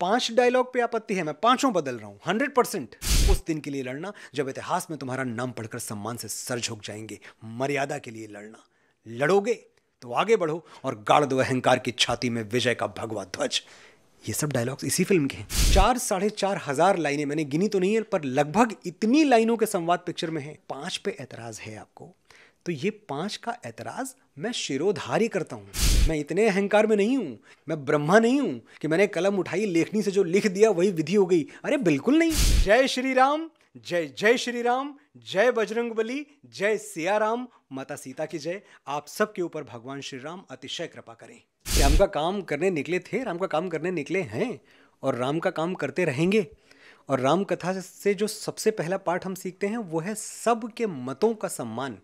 पांच डायलॉग पे आपत्ति है मैं पांचों बदल रहा हूं हंड्रेड परसेंट उस दिन के लिए लड़ना जब इतिहास में तुम्हारा नाम पढ़कर सम्मान से सर झुक जाएंगे मर्यादा के लिए लड़ना लड़ोगे तो आगे बढ़ो और गाड़ दो अहंकार की छाती में विजय का भगवा ध्वज ये सब डायलॉग्स इसी फिल्म के हैं चार साढ़े चार हजार लाइनें मैंने गिनी तो नहीं है पर लगभग इतनी लाइनों के संवाद पिक्चर में है पांच पे ऐतराज है आपको तो ये पांच का ऐतराज मैं शिरोधारी करता हूं मैं इतने अहंकार में नहीं हूँ मैं ब्रह्मा नहीं हूँ कि मैंने कलम उठाई लेखनी से जो लिख दिया वही विधि हो गई अरे बिल्कुल नहीं जय श्री राम जय जय श्री राम जय बजरंग बली जय सियाराम माता सीता की जय आप सबके ऊपर भगवान श्री राम अतिशय कृपा करें राम का काम करने निकले थे राम का काम करने निकले हैं और राम का काम करते रहेंगे और राम कथा से जो सबसे पहला पाठ हम सीखते हैं वो है सब के मतों का सम्मान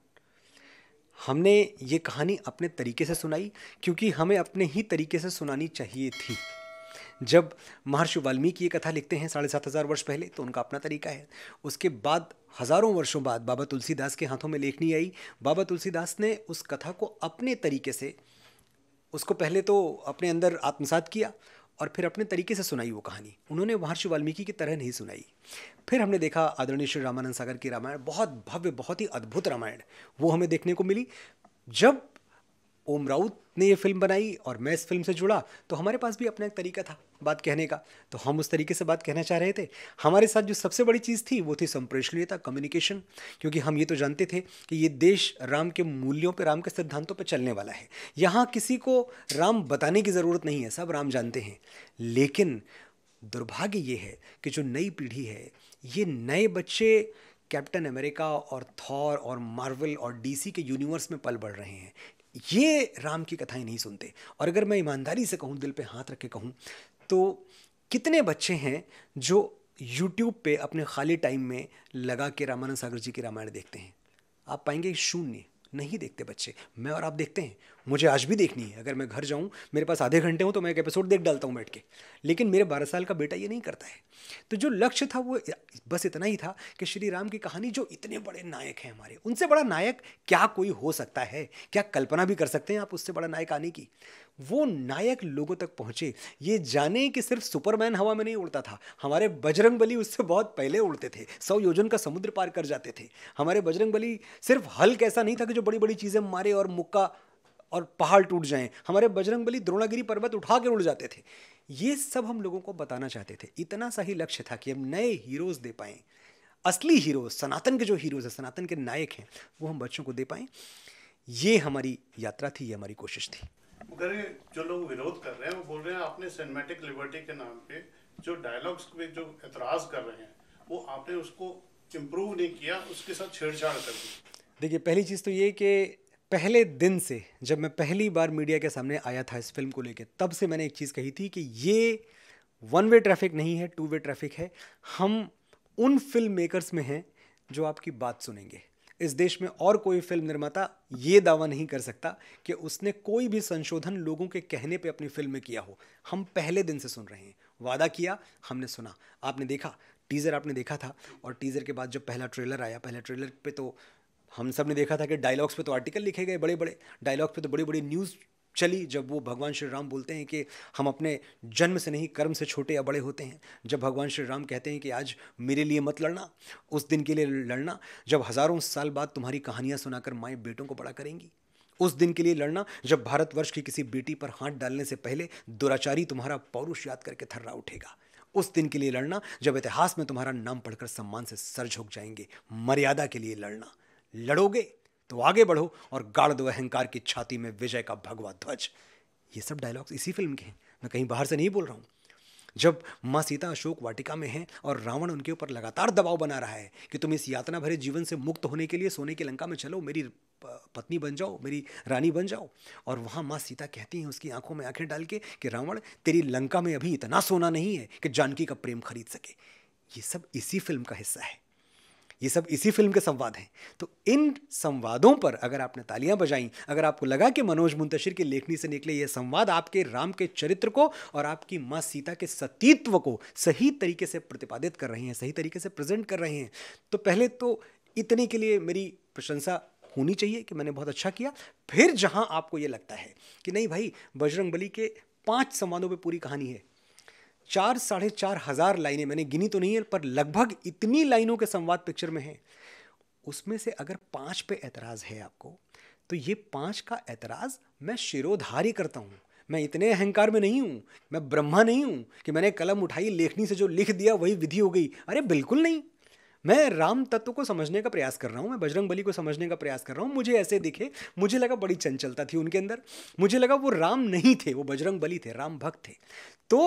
हमने ये कहानी अपने तरीके से सुनाई क्योंकि हमें अपने ही तरीके से सुनानी चाहिए थी जब महर्षि वाल्मीकि ये कथा लिखते हैं साढ़े सात हज़ार वर्ष पहले तो उनका अपना तरीका है उसके बाद हज़ारों वर्षों बाद बाबा तुलसीदास के हाथों में लेखनी आई बाबा तुलसीदास ने उस कथा को अपने तरीके से उसको पहले तो अपने अंदर आत्मसात किया और फिर अपने तरीके से सुनाई वो कहानी उन्होंने महर्षि वाल्मीकि की तरह नहीं सुनाई फिर हमने देखा आदरणीय श्री रामानंद सागर की रामायण बहुत भव्य बहुत ही अद्भुत रामायण वो हमें देखने को मिली जब ओम राउत ने ये फिल्म बनाई और मैं इस फिल्म से जुड़ा तो हमारे पास भी अपना एक तरीका था बात कहने का तो हम उस तरीके से बात कहना चाह रहे थे हमारे साथ जो सबसे बड़ी चीज़ थी वो थी संप्रेषणीयता कम्युनिकेशन क्योंकि हम ये तो जानते थे कि ये देश राम के मूल्यों पर राम के सिद्धांतों पर चलने वाला है यहाँ किसी को राम बताने की ज़रूरत नहीं है सब राम जानते हैं लेकिन दुर्भाग्य ये है कि जो नई पीढ़ी है ये नए बच्चे कैप्टन अमेरिका और थॉर और मार्वल और डीसी के यूनिवर्स में पल बढ़ रहे हैं ये राम की कथाएं नहीं सुनते और अगर मैं ईमानदारी से कहूँ दिल पे हाथ रख के कहूँ तो कितने बच्चे हैं जो यूट्यूब पे अपने खाली टाइम में लगा के रामानंद सागर जी की रामायण देखते हैं आप पाएंगे शून्य नहीं देखते बच्चे मैं और आप देखते हैं मुझे आज भी देखनी है अगर मैं घर जाऊँ मेरे पास आधे घंटे हों तो मैं एक एपिसोड देख डालता हूँ बैठ के लेकिन मेरे बारह साल का बेटा ये नहीं करता है तो जो लक्ष्य था वो बस इतना ही था कि श्री राम की कहानी जो इतने बड़े नायक हैं हमारे उनसे बड़ा नायक क्या कोई हो सकता है क्या कल्पना भी कर सकते हैं आप उससे बड़ा नायक आने की वो नायक लोगों तक पहुँचे ये जाने कि सिर्फ सुपरमैन हवा में नहीं उड़ता था हमारे बजरंग बली उससे बहुत पहले उड़ते थे सौ योजन का समुद्र पार कर जाते थे हमारे बजरंग बली सिर्फ हल्क ऐसा नहीं था कि जो बड़ी बड़ी चीज़ें मारे और मुक्का और पहाड़ टूट जाएं हमारे बजरंग बली द्रोणागिरी पर्वत उठा के उड़ जाते थे ये सब हम लोगों को बताना चाहते थे इतना सा ही लक्ष्य था कि हम नए हीरोज़ दे पाएँ असली हीरो सनातन के जो हीरोज़ हैं सनातन के नायक हैं वो हम बच्चों को दे पाएँ ये हमारी यात्रा थी ये हमारी कोशिश थी वो जो लोग विरोध कर रहे हैं वो बोल रहे हैं आपने सिनेमेटिक लिबर्टी के नाम पे जो डायलॉग्स पे जो एतराज़ कर रहे हैं वो आपने उसको इम्प्रूव नहीं किया उसके साथ छेड़छाड़ कर दी देखिए पहली चीज़ तो ये कि पहले दिन से जब मैं पहली बार मीडिया के सामने आया था इस फिल्म को लेकर तब से मैंने एक चीज़ कही थी कि ये वन वे ट्रैफिक नहीं है टू वे ट्रैफिक है हम उन फिल्म मेकर्स में हैं जो आपकी बात सुनेंगे इस देश में और कोई फिल्म निर्माता ये दावा नहीं कर सकता कि उसने कोई भी संशोधन लोगों के कहने पे अपनी फिल्म में किया हो हम पहले दिन से सुन रहे हैं वादा किया हमने सुना आपने देखा टीज़र आपने देखा था और टीज़र के बाद जब पहला ट्रेलर आया पहले ट्रेलर पे तो हम सब ने देखा था कि डायलॉग्स पे तो आर्टिकल लिखे गए बड़े बड़े डायलॉग्स पे तो बड़ी बड़ी न्यूज़ चली जब वो भगवान श्री राम बोलते हैं कि हम अपने जन्म से नहीं कर्म से छोटे या बड़े होते हैं जब भगवान श्री राम कहते हैं कि आज मेरे लिए मत लड़ना उस दिन के लिए लड़ना जब हज़ारों साल बाद तुम्हारी कहानियाँ सुनाकर माए बेटों को बड़ा करेंगी उस दिन के लिए लड़ना जब भारतवर्ष की किसी बेटी पर हाथ डालने से पहले दुराचारी तुम्हारा पौरुष याद करके थर्रा उठेगा उस दिन के लिए लड़ना जब इतिहास में तुम्हारा नाम पढ़कर सम्मान से सर झुक जाएंगे मर्यादा के लिए लड़ना लड़ोगे तो आगे बढ़ो और गाड़ दो अहंकार की छाती में विजय का भगवा ध्वज ये सब डायलॉग्स इसी फिल्म के हैं मैं कहीं बाहर से नहीं बोल रहा हूँ जब माँ सीता अशोक वाटिका में हैं और रावण उनके ऊपर लगातार दबाव बना रहा है कि तुम इस यातना भरे जीवन से मुक्त होने के लिए सोने की लंका में चलो मेरी पत्नी बन जाओ मेरी रानी बन जाओ और वहाँ माँ सीता कहती हैं उसकी आंखों में आंखें डाल के कि रावण तेरी लंका में अभी इतना सोना नहीं है कि जानकी का प्रेम खरीद सके ये सब इसी फिल्म का हिस्सा है ये सब इसी फिल्म के संवाद हैं तो इन संवादों पर अगर आपने तालियां बजाई अगर आपको लगा कि मनोज मुंतशिर की लेखनी से निकले ये संवाद आपके राम के चरित्र को और आपकी माँ सीता के सतीत्व को सही तरीके से प्रतिपादित कर रहे हैं सही तरीके से प्रेजेंट कर रहे हैं तो पहले तो इतने के लिए मेरी प्रशंसा होनी चाहिए कि मैंने बहुत अच्छा किया फिर जहाँ आपको ये लगता है कि नहीं भाई बजरंग बली के पाँच संवादों पर पूरी कहानी है चार साढ़े चार हज़ार लाइनें मैंने गिनी तो नहीं है पर लगभग इतनी लाइनों के संवाद पिक्चर में है उसमें से अगर पांच पे एतराज़ है आपको तो ये पांच का एतराज़ मैं शिरोधारी करता हूं मैं इतने अहंकार में नहीं हूं मैं ब्रह्मा नहीं हूं कि मैंने कलम उठाई लेखनी से जो लिख दिया वही विधि हो गई अरे बिल्कुल नहीं मैं राम तत्व को समझने का प्रयास कर रहा हूँ मैं बजरंग बली को समझने का प्रयास कर रहा हूँ मुझे ऐसे दिखे मुझे लगा बड़ी चंचलता थी उनके अंदर मुझे लगा वो राम नहीं थे वो बजरंग बली थे राम भक्त थे तो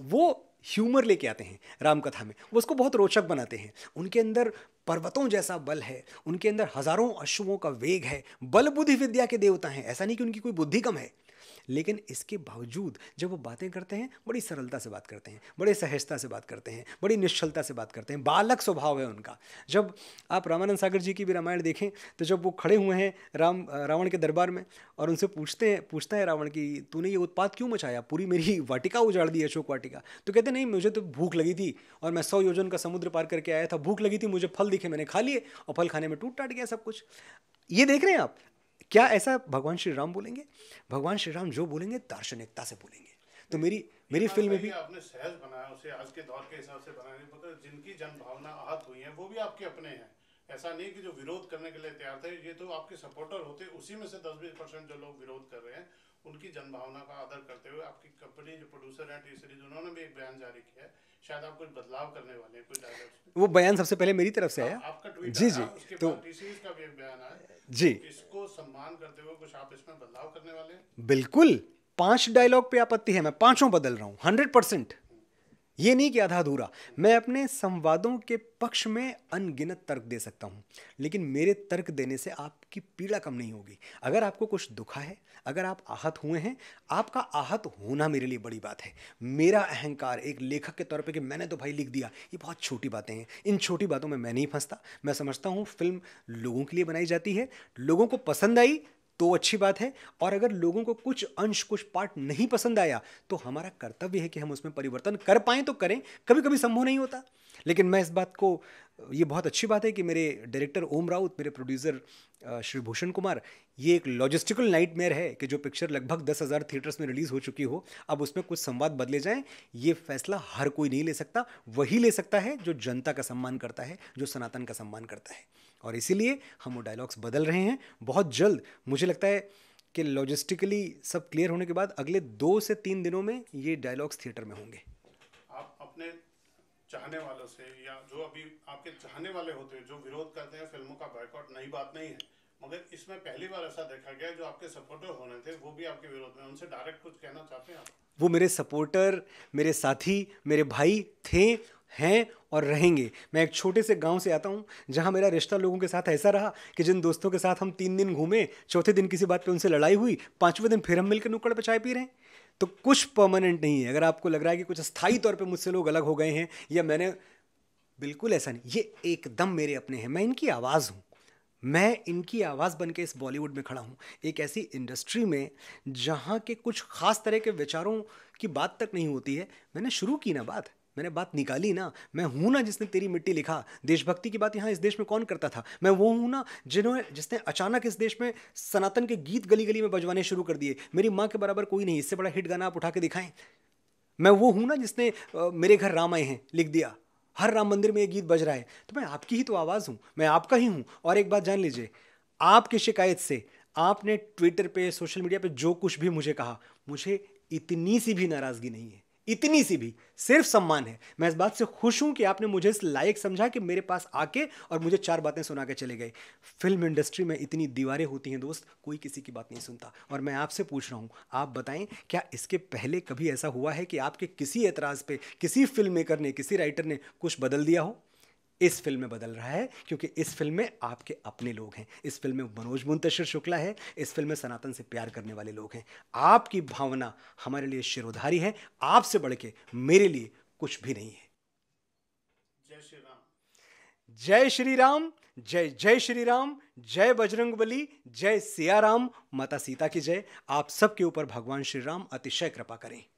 वो ह्यूमर लेके आते हैं रामकथा में वो उसको बहुत रोचक बनाते हैं उनके अंदर पर्वतों जैसा बल है उनके अंदर हजारों अश्वों का वेग है बल बुद्धि विद्या के देवता हैं ऐसा नहीं कि उनकी कोई बुद्धि कम है लेकिन इसके बावजूद जब वो बातें करते हैं बड़ी सरलता से बात करते हैं बड़े सहजता से बात करते हैं बड़ी निश्चलता से बात करते हैं बालक स्वभाव है उनका जब आप रामानंद सागर जी की भी रामायण देखें तो जब वो खड़े हुए हैं राम रावण के दरबार में और उनसे पूछते हैं पूछता है रावण की तूने ये उत्पाद क्यों मचाया पूरी मेरी वाटिका उजाड़ दी अशोक वाटिका तो कहते नहीं मुझे तो भूख लगी थी और मैं सौ योजन का समुद्र पार करके आया था भूख लगी थी मुझे फल दिखे मैंने खा लिए और फल खाने में टूट टाट गया सब कुछ ये देख रहे हैं आप क्या ऐसा भगवान श्री राम बोलेंगे भगवान श्री राम जो बोलेंगे दार्शनिकता से बोलेंगे तो मेरी मेरी फिल्म में भी आपने सहज बनाया उसे आज के दौर के हिसाब से बनाने मतलब जिनकी जनभावना आहत हुई है वो भी आपके अपने हैं ऐसा नहीं कि जो विरोध करने के लिए तैयार थे ये तो आपके सपोर्टर होते उसी में से दस बीस परसेंट जो लोग विरोध कर रहे हैं उनकी जनभावना का आदर करते हुए आपकी कंपनी जो प्रोड्यूसर है टी सीरीज उन्होंने भी एक बयान जारी किया है शायद आप कुछ बदलाव करने वाले हैं कुछ वो बयान सबसे पहले मेरी तरफ से आया आपका ट्वीट जी जी उसके तो टी सीरीज का भी एक बयान आया जी इसको सम्मान करते हुए कुछ आप इसमें बदलाव करने वाले हैं बिल्कुल पांच डायलॉग पे आपत्ति है मैं पांचों बदल रहा हूँ हंड्रेड परसेंट ये नहीं कि आधा अधूरा मैं अपने संवादों के पक्ष में अनगिनत तर्क दे सकता हूँ लेकिन मेरे तर्क देने से आपकी पीड़ा कम नहीं होगी अगर आपको कुछ दुखा है अगर आप आहत हुए हैं आपका आहत होना मेरे लिए बड़ी बात है मेरा अहंकार एक लेखक के तौर पे कि मैंने तो भाई लिख दिया ये बहुत छोटी बातें हैं इन छोटी बातों में मैं नहीं फंसता मैं समझता हूँ फिल्म लोगों के लिए बनाई जाती है लोगों को पसंद आई तो अच्छी बात है और अगर लोगों को कुछ अंश कुछ पार्ट नहीं पसंद आया तो हमारा कर्तव्य है कि हम उसमें परिवर्तन कर पाएं तो करें कभी कभी संभव नहीं होता लेकिन मैं इस बात को ये बहुत अच्छी बात है कि मेरे डायरेक्टर ओम राउत मेरे प्रोड्यूसर श्री भूषण कुमार ये एक लॉजिस्टिकल नाइट है कि जो पिक्चर लगभग दस हज़ार थिएटर्स में रिलीज़ हो चुकी हो अब उसमें कुछ संवाद बदले जाएं ये फैसला हर कोई नहीं ले सकता वही ले सकता है जो जनता का सम्मान करता है जो सनातन का सम्मान करता है और इसीलिए हम वो डायलॉग्स बदल रहे हैं बहुत जल्द मुझे लगता है कि लॉजिस्टिकली सब क्लियर होने के बाद अगले दो से तीन दिनों में ये डायलॉग्स थिएटर में होंगे आप अपने चाहने वालों से या जो अभी आपके चाहने वाले होते हैं जो विरोध करते हैं फिल्मों का बॉयकॉट नई बात नहीं है मगर इसमें पहली बार ऐसा देखा गया जो आपके सपोर्टर होने थे वो भी आपके विरोध में उनसे डायरेक्ट कुछ कहना चाहते हैं आप वो मेरे सपोर्टर मेरे साथी मेरे भाई थे हैं और रहेंगे मैं एक छोटे से गांव से आता हूँ जहाँ मेरा रिश्ता लोगों के साथ ऐसा रहा कि जिन दोस्तों के साथ हम तीन दिन घूमे चौथे दिन किसी बात पे उनसे लड़ाई हुई पाँचवें दिन फिर हम मिलकर नुक्कड़ पर चाय पी रहे हैं तो कुछ परमानेंट नहीं है अगर आपको लग रहा है कि कुछ स्थायी तौर पर मुझसे लोग अलग हो गए हैं या मैंने बिल्कुल ऐसा नहीं ये एकदम मेरे अपने हैं मैं इनकी आवाज़ हूँ मैं इनकी आवाज़ बन के इस बॉलीवुड में खड़ा हूँ एक ऐसी इंडस्ट्री में जहाँ के कुछ ख़ास तरह के विचारों की बात तक नहीं होती है मैंने शुरू की ना बात मैंने बात निकाली ना मैं हूँ ना जिसने तेरी मिट्टी लिखा देशभक्ति की बात यहाँ इस देश में कौन करता था मैं वो हूँ ना जिन्होंने जिसने अचानक इस देश में सनातन के गीत गली गली में बजवाने शुरू कर दिए मेरी माँ के बराबर कोई नहीं इससे बड़ा हिट गाना आप उठा के दिखाएं मैं वो हूँ ना जिसने आ, मेरे घर राम आए हैं लिख दिया हर राम मंदिर में ये गीत बज रहा है तो मैं आपकी ही तो आवाज़ हूँ मैं आपका ही हूँ और एक बात जान लीजिए आपकी शिकायत से आपने ट्विटर पे सोशल मीडिया पे जो कुछ भी मुझे कहा मुझे इतनी सी भी नाराज़गी नहीं है इतनी सी भी सिर्फ सम्मान है मैं इस बात से खुश हूं कि आपने मुझे इस लायक समझा कि मेरे पास आके और मुझे चार बातें सुना के चले गए फिल्म इंडस्ट्री में इतनी दीवारें होती हैं दोस्त कोई किसी की बात नहीं सुनता और मैं आपसे पूछ रहा हूं आप बताएं क्या इसके पहले कभी ऐसा हुआ है कि आपके किसी एतराज़ पर किसी फिल्म मेकर ने किसी राइटर ने कुछ बदल दिया हो इस फिल्म में बदल रहा है क्योंकि इस फिल्म में आपके अपने लोग हैं इस फिल्म में मनोज मुंतशिर शुक्ला है इस फिल्म में सनातन से प्यार करने वाले लोग हैं आपकी भावना हमारे लिए शिरोधारी है आपसे बढ़ के मेरे लिए कुछ भी नहीं है जय श्री राम जय श्री राम जय जय श्री राम जय बजरंग बली जय सियाराम माता सीता की जय आप सबके ऊपर भगवान श्री राम अतिशय कृपा करें